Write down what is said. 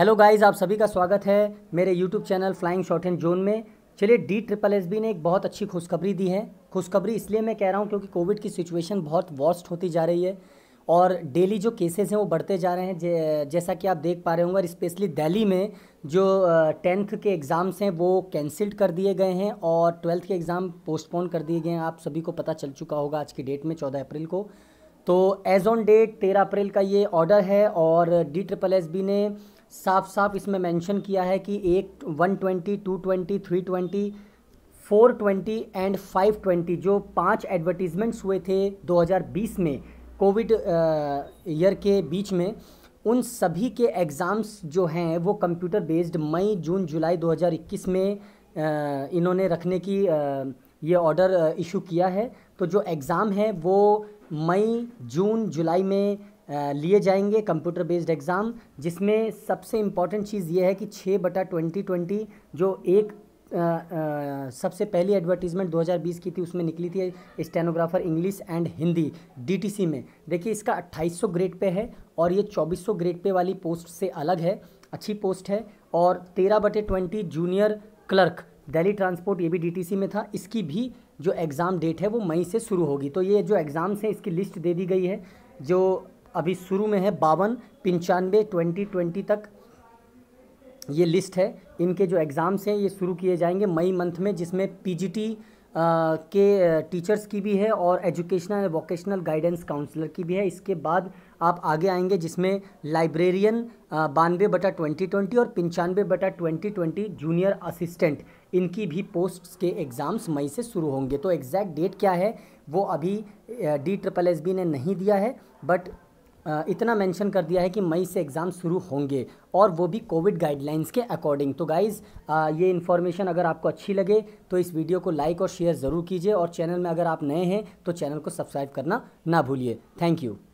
hello guys आप सभी का स्वागत है मेरे YouTube channel flying short and zone में चलिए डी ट्रिपल एस बी ने एक बहुत अच्छी खुशखबरी दी है खुशखबरी इसलिए मैं कह रहा हूँ क्योंकि कोविड की सिचुएशन बहुत वर्स्ट होती जा रही है और डेली जो केसेस हैं वो बढ़ते जा रहे हैं जैसा कि आप देख पा रहे होंगे और स्पेशली दिल्ली में जो टेंथ के एग्ज़ाम्स हैं वो कैंसिल्ड कर दिए गए हैं और ट्वेल्थ के एग्ज़ाम पोस्टपोन कर दिए गए हैं आप सभी को पता चल चुका होगा आज की डेट में चौदह अप्रैल को तो एज ऑन डेट तेरह अप्रैल का ये ऑर्डर है और डी ट्रिपल एस बी ने साफ साफ इसमें मेंशन किया है कि एक one twenty two twenty three twenty four twenty and five twenty जो पांच एडवर्टीज़मेंट्स हुए थे 2020 में कोविड ईयर के बीच में उन सभी के एग्ज़ाम्स जो हैं वो कंप्यूटर बेस्ड मई जून जुलाई 2021 में इन्होंने रखने की ये ऑर्डर इशू किया है तो जो एग्ज़ाम है वो मई जून जुलाई में लिए जाएंगे कंप्यूटर बेस्ड एग्ज़ाम जिसमें सबसे इम्पॉर्टेंट चीज़ ये है कि छः बटा ट्वेंटी ट्वेंटी जो एक आ, आ, सबसे पहली एडवर्टीज़मेंट 2020 की थी उसमें निकली थी stenographer English and Hindi DTC में देखिए इसका 2800 ग्रेड पे है और ये 2400 ग्रेड पे वाली पोस्ट से अलग है अच्छी पोस्ट है और तेरह बटे twenty junior clerk Delhi transport ये भी डीटीसी में था इसकी भी जो एग्ज़ाम डेट है वो मई से शुरू होगी तो ये जो एग्ज़ाम्स हैं इसकी लिस्ट दे दी गई है जो अभी शुरू में है बावन पंचानवे ट्वेंटी ट्वेंटी तक ये लिस्ट है इनके जो एग्ज़ाम्स हैं ये शुरू किए जाएंगे मई मंथ में जिसमें पीजीटी के टीचर्स की भी है और educational and vocational guidance counsellor की भी है इसके बाद आप आगे आएंगे जिसमें लाइब्रेरियन बानवे बटा ट्वेंटी ट्वेंटी और पंचानवे बटा ट्वेंटी ट्वेंटी जूनियर असिस्टेंट इनकी भी पोस्ट्स के एग्ज़ाम्स मई से शुरू होंगे तो एग्जैक्ट डेट क्या है वो अभी डी ट्रिपल एस बी ने नहीं दिया है बट इतना मेंशन कर दिया है कि मई से एग्ज़ाम शुरू होंगे और वो भी कोविड गाइडलाइंस के अकॉर्डिंग तो गाइज़ ये इन्फॉर्मेशन अगर आपको अच्छी लगे तो इस वीडियो को लाइक और शेयर ज़रूर कीजिए और चैनल में अगर आप नए हैं तो चैनल को सब्सक्राइब करना ना भूलिए थैंक यू